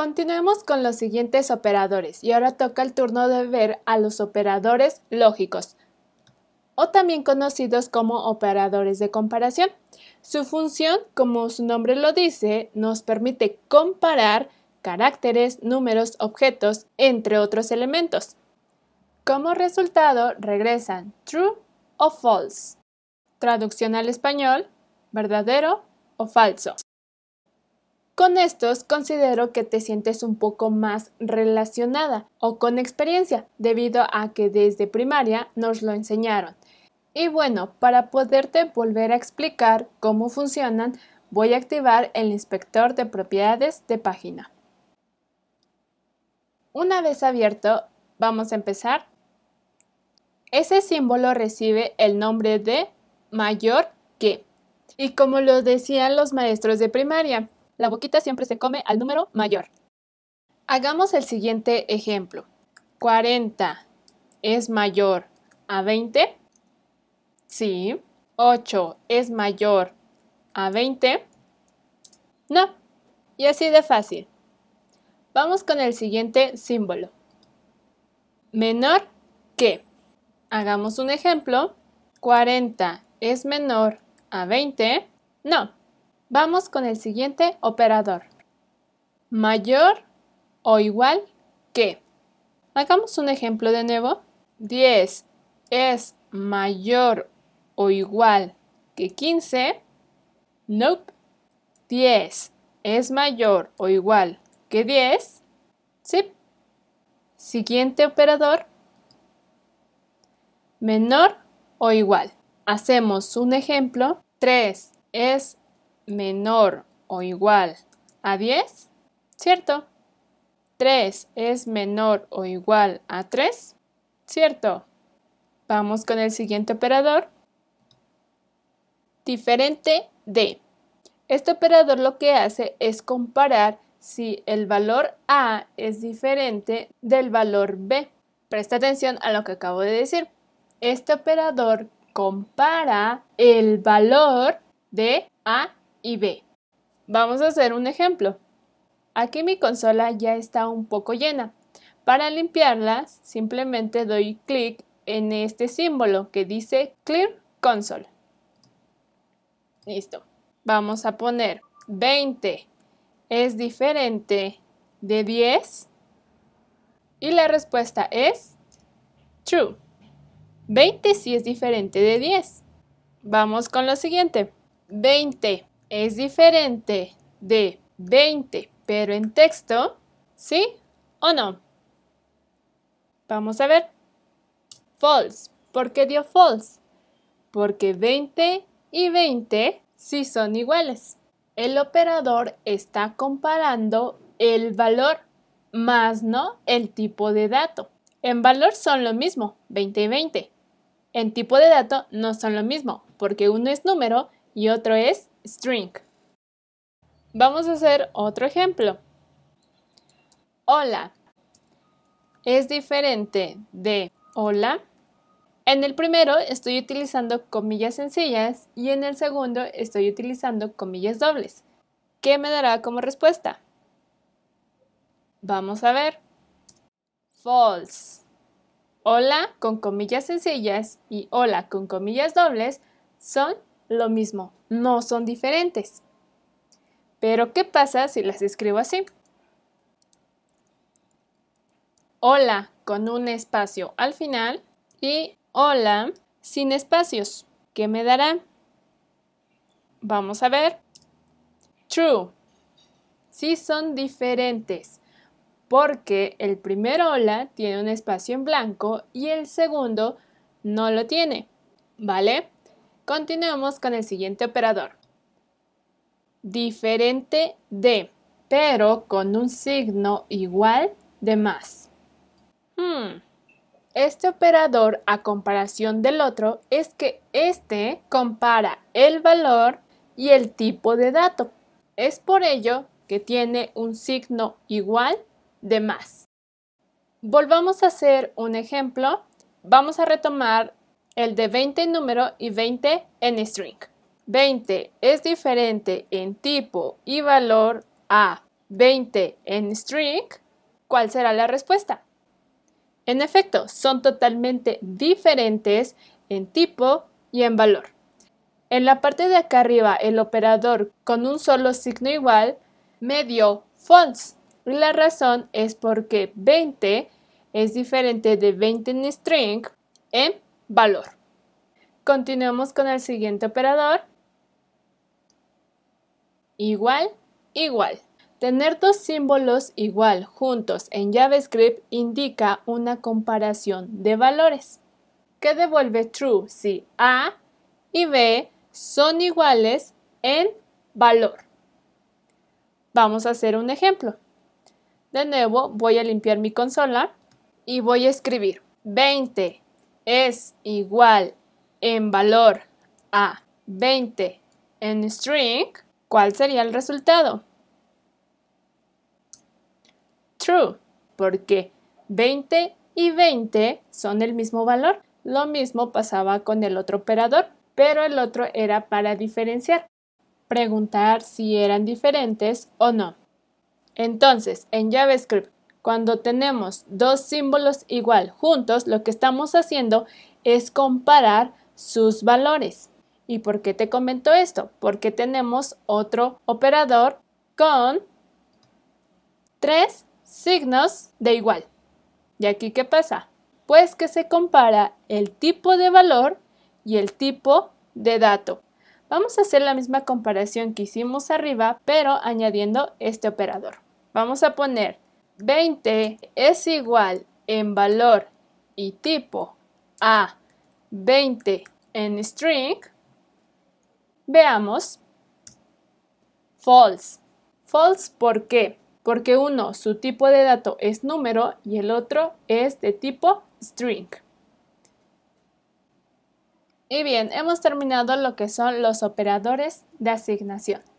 Continuemos con los siguientes operadores y ahora toca el turno de ver a los operadores lógicos o también conocidos como operadores de comparación. Su función, como su nombre lo dice, nos permite comparar caracteres, números, objetos, entre otros elementos. Como resultado regresan true o false. Traducción al español, verdadero o falso. Con estos considero que te sientes un poco más relacionada o con experiencia, debido a que desde primaria nos lo enseñaron. Y bueno, para poderte volver a explicar cómo funcionan, voy a activar el inspector de propiedades de página. Una vez abierto, vamos a empezar. Ese símbolo recibe el nombre de mayor que. Y como lo decían los maestros de primaria, la boquita siempre se come al número mayor. Hagamos el siguiente ejemplo. 40 es mayor a 20. Sí. 8 es mayor a 20. No. Y así de fácil. Vamos con el siguiente símbolo. Menor que. Hagamos un ejemplo. 40 es menor a 20. No. Vamos con el siguiente operador. Mayor o igual que. Hagamos un ejemplo de nuevo. 10 es mayor o igual que 15. Nope. 10 es mayor o igual que 10. Sí. Siguiente operador. Menor o igual. Hacemos un ejemplo. 3 es menor o igual a 10, ¿cierto? 3 es menor o igual a 3, ¿cierto? Vamos con el siguiente operador. Diferente de. Este operador lo que hace es comparar si el valor A es diferente del valor B. Presta atención a lo que acabo de decir. Este operador compara el valor de A y B. Vamos a hacer un ejemplo. Aquí mi consola ya está un poco llena. Para limpiarlas, simplemente doy clic en este símbolo que dice Clear Console. Listo. Vamos a poner 20 es diferente de 10 y la respuesta es true. 20 sí es diferente de 10. Vamos con lo siguiente. 20 es diferente de 20, pero en texto, ¿sí o no? Vamos a ver. False. ¿Por qué dio false? Porque 20 y 20 sí son iguales. El operador está comparando el valor más no el tipo de dato. En valor son lo mismo, 20 y 20. En tipo de dato no son lo mismo, porque uno es número y otro es string. Vamos a hacer otro ejemplo. Hola es diferente de hola. En el primero estoy utilizando comillas sencillas y en el segundo estoy utilizando comillas dobles. ¿Qué me dará como respuesta? Vamos a ver. False. Hola con comillas sencillas y hola con comillas dobles son lo mismo, no son diferentes. Pero, ¿qué pasa si las escribo así? Hola con un espacio al final y hola sin espacios. ¿Qué me dará? Vamos a ver. True. Sí son diferentes porque el primer hola tiene un espacio en blanco y el segundo no lo tiene. ¿Vale? Continuemos con el siguiente operador. Diferente de, pero con un signo igual de más. Hmm. Este operador a comparación del otro es que este compara el valor y el tipo de dato. Es por ello que tiene un signo igual de más. Volvamos a hacer un ejemplo. Vamos a retomar el de 20 en número y 20 en string. 20 es diferente en tipo y valor a 20 en string, ¿cuál será la respuesta? En efecto, son totalmente diferentes en tipo y en valor. En la parte de acá arriba, el operador con un solo signo igual me dio Y La razón es porque 20 es diferente de 20 en string en valor. Continuamos con el siguiente operador. Igual, igual. Tener dos símbolos igual juntos en JavaScript indica una comparación de valores, que devuelve true si A y B son iguales en valor. Vamos a hacer un ejemplo. De nuevo voy a limpiar mi consola y voy a escribir 20 es igual en valor a 20 en string, ¿cuál sería el resultado? True, porque 20 y 20 son el mismo valor. Lo mismo pasaba con el otro operador, pero el otro era para diferenciar, preguntar si eran diferentes o no. Entonces, en JavaScript, cuando tenemos dos símbolos igual juntos, lo que estamos haciendo es comparar sus valores. ¿Y por qué te comento esto? Porque tenemos otro operador con tres signos de igual. ¿Y aquí qué pasa? Pues que se compara el tipo de valor y el tipo de dato. Vamos a hacer la misma comparación que hicimos arriba, pero añadiendo este operador. Vamos a poner 20 es igual en valor y tipo a 20 en string, veamos false. False, ¿por qué? Porque uno, su tipo de dato es número y el otro es de tipo string. Y bien, hemos terminado lo que son los operadores de asignación.